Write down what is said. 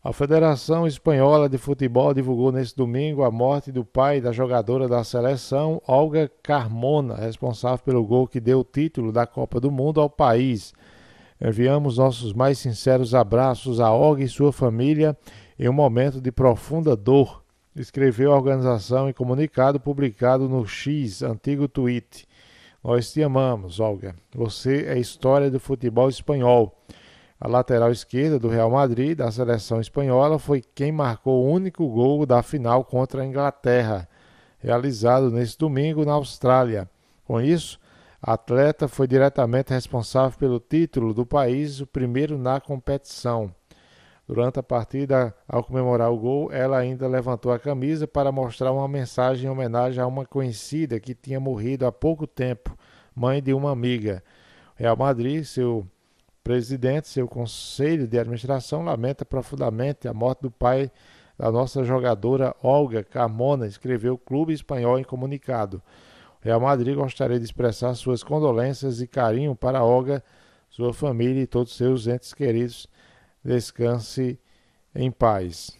A Federação Espanhola de Futebol divulgou neste domingo a morte do pai da jogadora da seleção, Olga Carmona, responsável pelo gol que deu o título da Copa do Mundo ao país. Enviamos nossos mais sinceros abraços a Olga e sua família em um momento de profunda dor, escreveu a organização em comunicado publicado no X, antigo tweet. Nós te amamos, Olga. Você é história do futebol espanhol. A lateral esquerda do Real Madrid, da seleção espanhola, foi quem marcou o único gol da final contra a Inglaterra, realizado nesse domingo na Austrália. Com isso, a atleta foi diretamente responsável pelo título do país, o primeiro na competição. Durante a partida, ao comemorar o gol, ela ainda levantou a camisa para mostrar uma mensagem em homenagem a uma conhecida que tinha morrido há pouco tempo, mãe de uma amiga. Real Madrid, seu presidente, seu conselho de administração lamenta profundamente a morte do pai da nossa jogadora Olga Carmona, escreveu o clube espanhol em comunicado. O Real Madrid gostaria de expressar suas condolências e carinho para Olga, sua família e todos seus entes queridos. Descanse em paz.